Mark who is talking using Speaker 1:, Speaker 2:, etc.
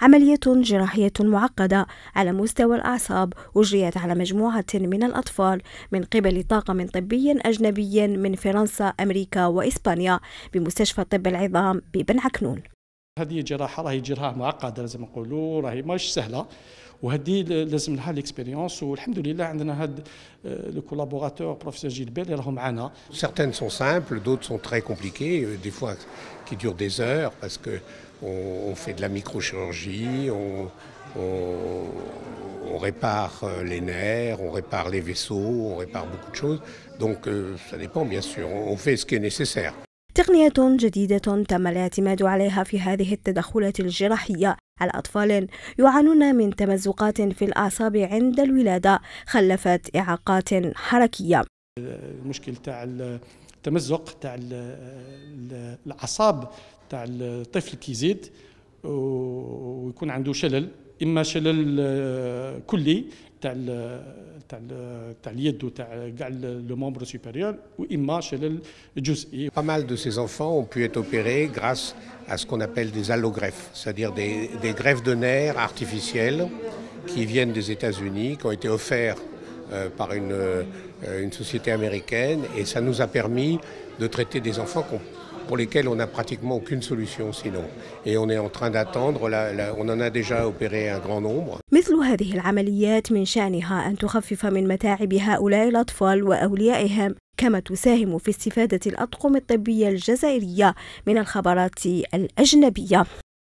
Speaker 1: عملية جراحية معقدة على مستوى الأعصاب أجريت على مجموعة من الأطفال من قبل طاقم طبي أجنبي من فرنسا أمريكا وإسبانيا بمستشفى طب العظام ببن عكنون
Speaker 2: certaines sont simples
Speaker 3: d'autres sont très compliquées des fois qui durent des heures parce que on, fait de la microchirurgie on répare euh, les nerfs, on répare les vaisseaux, on répare beaucoup de choses. Donc euh, ça dépend bien sûr, on fait ce qui est nécessaire.
Speaker 1: تقنية جديدة تم الاعتماد عليها في هذه التدخلات الجراحية على أطفال يعانون من تمزقات في الأعصاب عند الولادة خلفت إعاقات حركية
Speaker 2: المشكل تاع التمزق تاع الأعصاب تاع الطفل كيزيد ويكون عنده شلل اما شلل كلي تاع تاع تاع
Speaker 3: Pas mal de ces enfants ont pu être opérés grâce à ce qu'on appelle des allogreffes, c'est-à-dire des, greffes de nerfs artificielles qui viennent des États-Unis, qui ont été offertes euh, par euh, une, société américaine et ça nous a permis de traiter des enfants qu'on... pour lesquels on n'a pratiquement aucune solution sinon. Et on est en train d'attendre, on en a déjà opéré un grand nombre.
Speaker 1: مثل هذه العمليات من شأنها أن تخفف من متاعب هؤلاء الأطفال وأوليائهم كما تساهم في استفادة الأطقم الطبية الجزائرية من الخبرات الأجنبية